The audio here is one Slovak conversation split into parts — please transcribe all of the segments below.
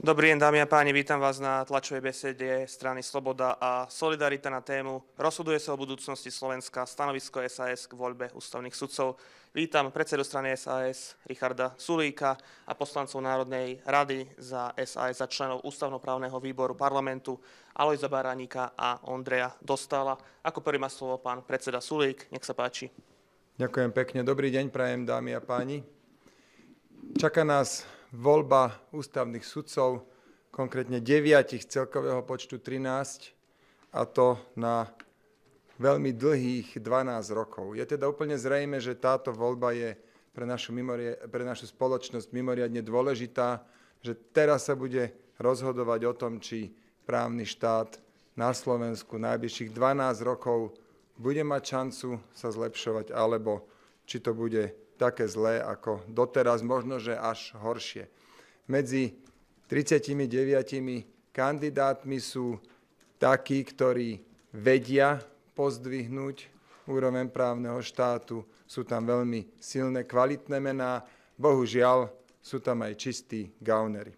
Dobrý deň, dámy a páni, vítam vás na tlačovej besede strany Sloboda a Solidarita na tému Rozhoduje sa o budúcnosti Slovenska, stanovisko SAS k voľbe ústavných sudcov. Vítam predsedu strany SAS Richarda Sulíka a poslancov Národnej rady za SAS a členov ústavnoprávneho výboru parlamentu Alojza Baraníka a Ondreja Dostala. Ako prvý má slovo pán predseda Sulík, nech sa páči. Ďakujem pekne, dobrý deň, prajem dámy a páni. Čaká nás voľba ústavných sudcov, konkrétne 9 z celkového počtu 13, a to na veľmi dlhých 12 rokov. Je teda úplne zrejme, že táto voľba je pre našu, mimori- pre našu spoločnosť mimoriadne dôležitá, že teraz sa bude rozhodovať o tom, či právny štát na Slovensku najbližších 12 rokov bude mať šancu sa zlepšovať, alebo či to bude také zlé ako doteraz, možno, že až horšie. Medzi 39 kandidátmi sú takí, ktorí vedia pozdvihnúť úroveň právneho štátu, sú tam veľmi silné, kvalitné mená, bohužiaľ sú tam aj čistí gaunery.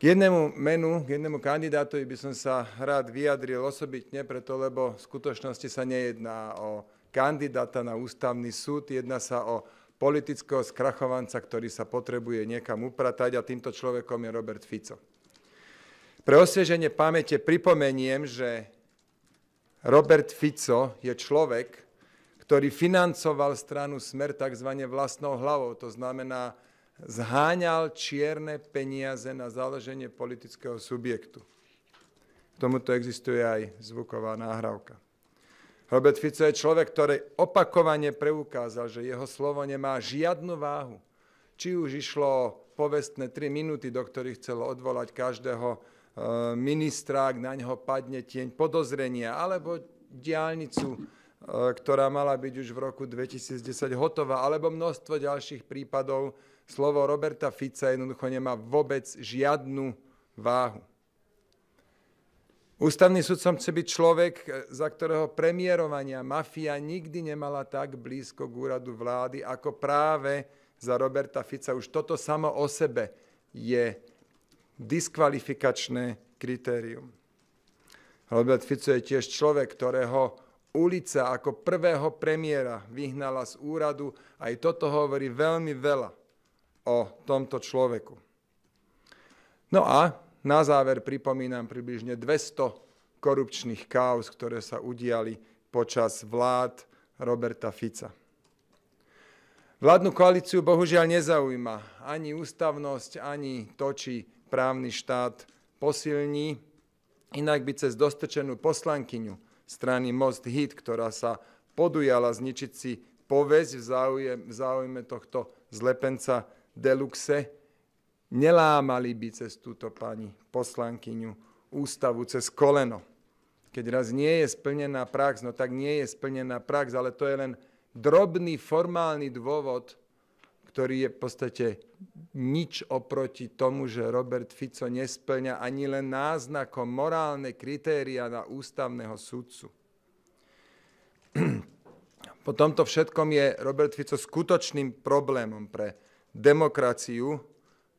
K jednému menu, k jednému kandidátovi by som sa rád vyjadril osobitne, preto lebo v skutočnosti sa nejedná o kandidáta na ústavný súd. Jedná sa o politického skrachovanca, ktorý sa potrebuje niekam upratať a týmto človekom je Robert Fico. Pre osvieženie pamäte pripomeniem, že Robert Fico je človek, ktorý financoval stranu Smer tzv. vlastnou hlavou. To znamená, zháňal čierne peniaze na založenie politického subjektu. K tomuto existuje aj zvuková náhrávka. Robert Fico je človek, ktorý opakovane preukázal, že jeho slovo nemá žiadnu váhu. Či už išlo povestné 3 minúty, do ktorých chcelo odvolať každého eh, ministra, ak na neho padne tieň podozrenia, alebo diálnicu, eh, ktorá mala byť už v roku 2010 hotová, alebo množstvo ďalších prípadov. Slovo Roberta Fica jednoducho nemá vôbec žiadnu váhu. Ústavný sudcom chce byť človek, e, za ktorého premiérovania mafia nikdy nemala tak blízko k úradu vlády, ako práve za Roberta Fica. Už toto samo o sebe je diskvalifikačné kritérium. Robert Fico je tiež človek, ktorého ulica ako prvého premiéra vyhnala z úradu. Aj toto hovorí veľmi veľa o tomto človeku. No a na záver pripomínam približne 200 korupčných káuz, ktoré sa udiali počas vlád Roberta Fica. Vládnu koalíciu bohužiaľ nezaujíma ani ústavnosť, ani to, či právny štát posilní. Inak by cez dostečenú poslankyňu strany Most Hit, ktorá sa podujala zničiť si povesť v záujme tohto zlepenca Deluxe, nelámali by cez túto pani poslankyňu ústavu cez koleno. Keď raz nie je splnená prax, no tak nie je splnená prax, ale to je len drobný formálny dôvod, ktorý je v podstate nič oproti tomu, že Robert Fico nesplňa ani len náznakom morálne kritéria na ústavného sudcu. Po tomto všetkom je Robert Fico skutočným problémom pre demokraciu,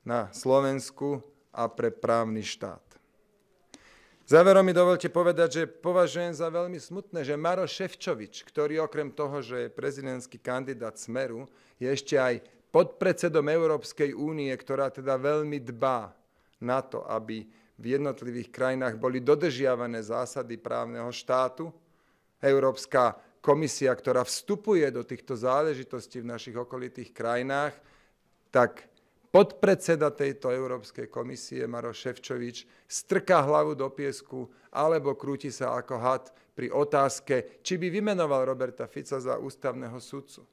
na Slovensku a pre právny štát. Záverom mi dovolte povedať, že považujem za veľmi smutné, že Maro Ševčovič, ktorý okrem toho, že je prezidentský kandidát Smeru, je ešte aj podpredsedom Európskej únie, ktorá teda veľmi dbá na to, aby v jednotlivých krajinách boli dodržiavané zásady právneho štátu. Európska komisia, ktorá vstupuje do týchto záležitostí v našich okolitých krajinách, tak podpredseda tejto Európskej komisie Maroš Ševčovič strká hlavu do piesku alebo krúti sa ako had pri otázke, či by vymenoval Roberta Fica za ústavného sudcu.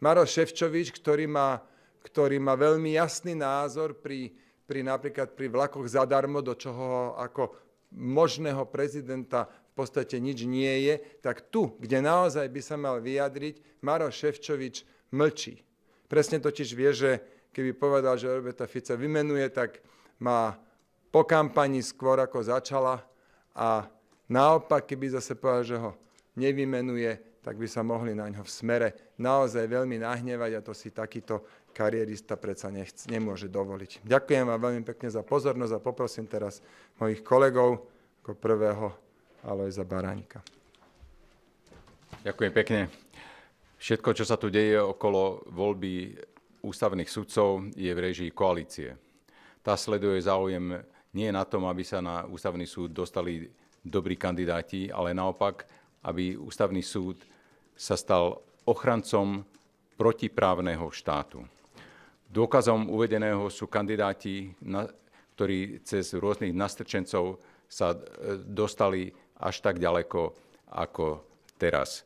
Maroš Ševčovič, ktorý má, ktorý má veľmi jasný názor pri, pri napríklad pri vlakoch zadarmo, do čoho ako možného prezidenta v podstate nič nie je, tak tu, kde naozaj by sa mal vyjadriť, Maroš Ševčovič mlčí. Presne totiž vie, že keby povedal, že Roberta Fica vymenuje, tak má po kampani skôr ako začala a naopak, keby zase povedal, že ho nevymenuje, tak by sa mohli na ňo v smere naozaj veľmi nahnevať a to si takýto karierista predsa nechc, nemôže dovoliť. Ďakujem vám veľmi pekne za pozornosť a poprosím teraz mojich kolegov ako prvého Alojza Baránika. Ďakujem pekne. Všetko, čo sa tu deje okolo voľby ústavných sudcov je v režii koalície. Tá sleduje záujem nie na tom, aby sa na ústavný súd dostali dobrí kandidáti, ale naopak, aby ústavný súd sa stal ochrancom protiprávneho štátu. Dôkazom uvedeného sú kandidáti, na, ktorí cez rôznych nastrčencov sa e, dostali až tak ďaleko ako teraz.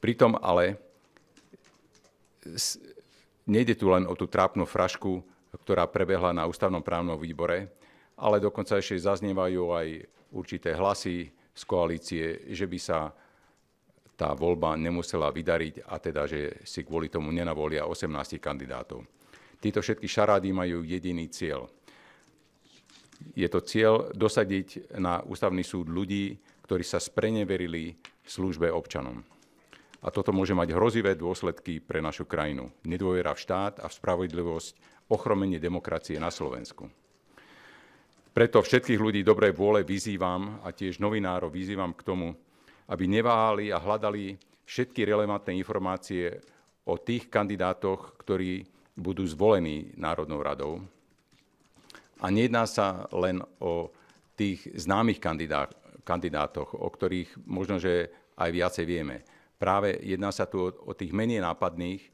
Pritom ale nejde tu len o tú trápnu frašku, ktorá prebehla na ústavnom právnom výbore, ale dokonca ešte zaznievajú aj určité hlasy z koalície, že by sa tá voľba nemusela vydariť a teda, že si kvôli tomu nenavolia 18 kandidátov. Títo všetky šarády majú jediný cieľ. Je to cieľ dosadiť na ústavný súd ľudí, ktorí sa spreneverili službe občanom. A toto môže mať hrozivé dôsledky pre našu krajinu. Nedôvera v štát a v spravodlivosť, ochromenie demokracie na Slovensku. Preto všetkých ľudí dobrej vôle vyzývam a tiež novinárov vyzývam k tomu, aby neváhali a hľadali všetky relevantné informácie o tých kandidátoch, ktorí budú zvolení Národnou radou. A nejedná sa len o tých známych kandidátoch, o ktorých možno, že aj viacej vieme práve jedná sa tu o, o tých menej nápadných,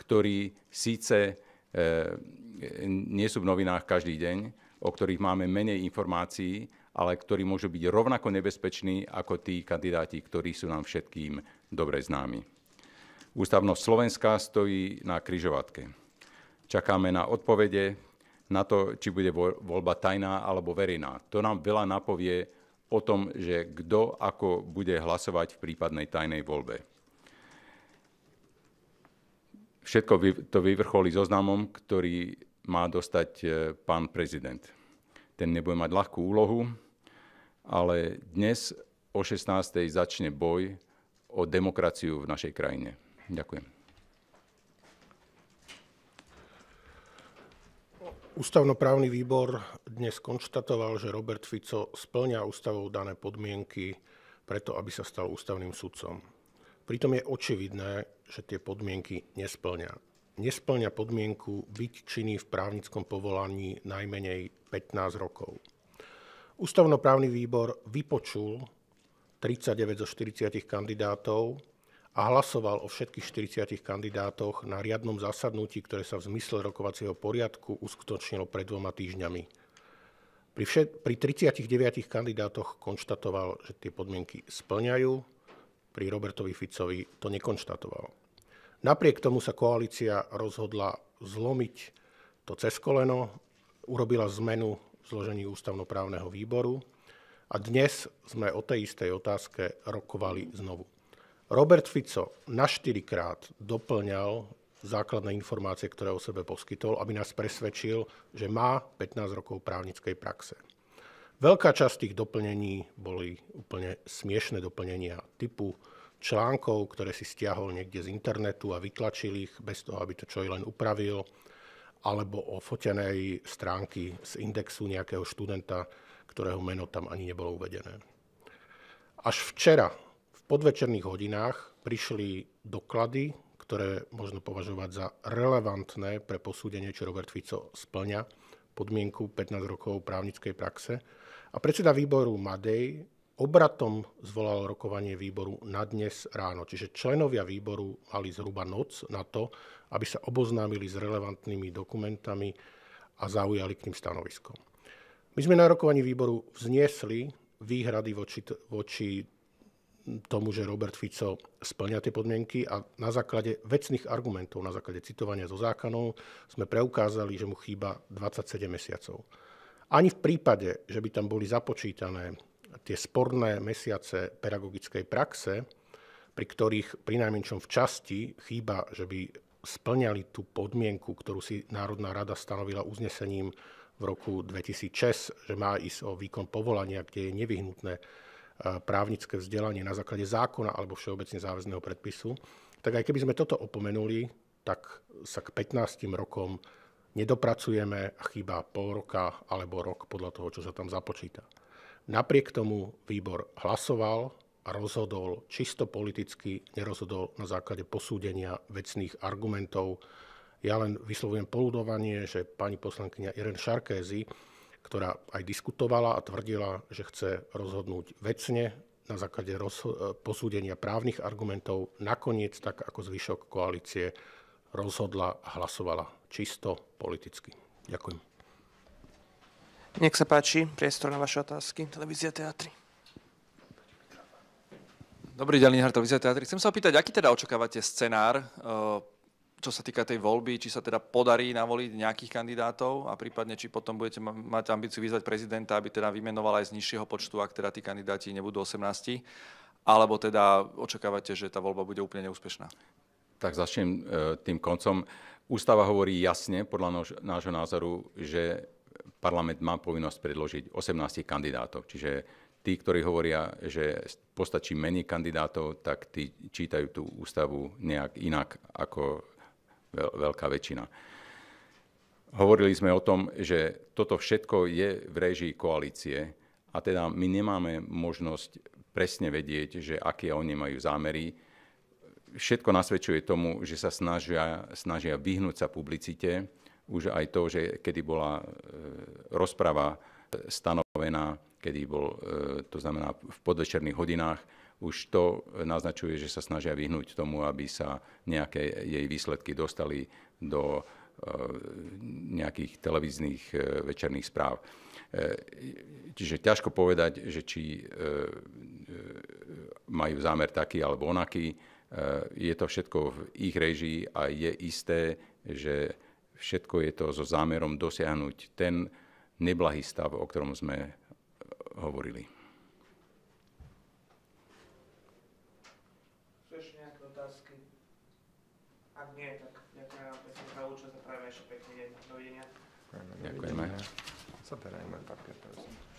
ktorí síce e, nie sú v novinách každý deň, o ktorých máme menej informácií, ale ktorí môžu byť rovnako nebezpeční ako tí kandidáti, ktorí sú nám všetkým dobre známi. Ústavnosť Slovenska stojí na kryžovatke. Čakáme na odpovede, na to, či bude voľba tajná alebo verejná. To nám veľa napovie o tom, že kto ako bude hlasovať v prípadnej tajnej voľbe. Všetko to vyvrcholí zoznamom, ktorý má dostať e, pán prezident. Ten nebude mať ľahkú úlohu, ale dnes o 16. začne boj o demokraciu v našej krajine. Ďakujem. Ústavnoprávny výbor dnes konštatoval, že Robert Fico splňa ústavou dané podmienky preto, aby sa stal ústavným sudcom. Pritom je očividné, že tie podmienky nesplňa. Nesplňa podmienku byť činný v právnickom povolaní najmenej 15 rokov. Ústavnoprávny výbor vypočul 39 zo 40 kandidátov a hlasoval o všetkých 40 kandidátoch na riadnom zasadnutí, ktoré sa v zmysle rokovacieho poriadku uskutočnilo pred dvoma týždňami. Pri, všet, pri 39 kandidátoch konštatoval, že tie podmienky splňajú pri Robertovi Ficovi to nekonštatoval. Napriek tomu sa koalícia rozhodla zlomiť to cez koleno, urobila zmenu v zložení ústavnoprávneho výboru a dnes sme o tej istej otázke rokovali znovu. Robert Fico na štyrikrát doplňal základné informácie, ktoré o sebe poskytol, aby nás presvedčil, že má 15 rokov právnickej praxe. Veľká časť tých doplnení boli úplne smiešne doplnenia typu článkov, ktoré si stiahol niekde z internetu a vytlačil ich bez toho, aby to čo i len upravil, alebo o fotenej stránky z indexu nejakého študenta, ktorého meno tam ani nebolo uvedené. Až včera v podvečerných hodinách prišli doklady, ktoré možno považovať za relevantné pre posúdenie, či Robert Fico splňa podmienku 15 rokov právnickej praxe, a predseda výboru Madej obratom zvolal rokovanie výboru na dnes ráno. Čiže členovia výboru mali zhruba noc na to, aby sa oboznámili s relevantnými dokumentami a zaujali k tým stanoviskom. My sme na rokovaní výboru vzniesli výhrady voči, voči tomu, že Robert Fico splňa tie podmienky a na základe vecných argumentov, na základe citovania zo zákonov sme preukázali, že mu chýba 27 mesiacov. Ani v prípade, že by tam boli započítané tie sporné mesiace pedagogickej praxe, pri ktorých najmenšom v časti chýba, že by splňali tú podmienku, ktorú si Národná rada stanovila uznesením v roku 2006, že má ísť o výkon povolania, kde je nevyhnutné e, právnické vzdelanie na základe zákona alebo všeobecne záväzného predpisu, tak aj keby sme toto opomenuli, tak sa k 15 rokom nedopracujeme, chýba pol roka alebo rok podľa toho, čo sa tam započíta. Napriek tomu výbor hlasoval a rozhodol čisto politicky, nerozhodol na základe posúdenia vecných argumentov. Ja len vyslovujem poludovanie, že pani poslankyňa Irene Šarkézy, ktorá aj diskutovala a tvrdila, že chce rozhodnúť vecne na základe posúdenia právnych argumentov, nakoniec, tak ako zvyšok koalície, rozhodla a hlasovala čisto politicky. Ďakujem. Nech sa páči, priestor na vaše otázky. Televízia Teatry. Dobrý deň, Linhard, Televízia Teatry. Chcem sa opýtať, aký teda očakávate scenár, e, čo sa týka tej voľby, či sa teda podarí navoliť nejakých kandidátov a prípadne, či potom budete mať ambíciu vyzvať prezidenta, aby teda vymenoval aj z nižšieho počtu, ak teda tí kandidáti nebudú 18, alebo teda očakávate, že tá voľba bude úplne neúspešná? Tak začnem e, tým koncom. Ústava hovorí jasne, podľa nášho názoru, že parlament má povinnosť predložiť 18 kandidátov. Čiže tí, ktorí hovoria, že postačí menej kandidátov, tak tí čítajú tú ústavu nejak inak ako veľká väčšina. Hovorili sme o tom, že toto všetko je v režii koalície a teda my nemáme možnosť presne vedieť, že aké oni majú zámery všetko nasvedčuje tomu, že sa snažia, snažia vyhnúť sa publicite. Už aj to, že kedy bola e, rozprava e, stanovená, kedy bol, e, to znamená v podvečerných hodinách, už to naznačuje, že sa snažia vyhnúť tomu, aby sa nejaké jej výsledky dostali do nejakých televíznych večerných správ. Čiže ťažko povedať, že či majú zámer taký alebo onaký. Je to všetko v ich režii a je isté, že všetko je to so zámerom dosiahnuť ten neblahý stav, o ktorom sme eh, hovorili. Ďakujeme. Zaberajme papier, prosím.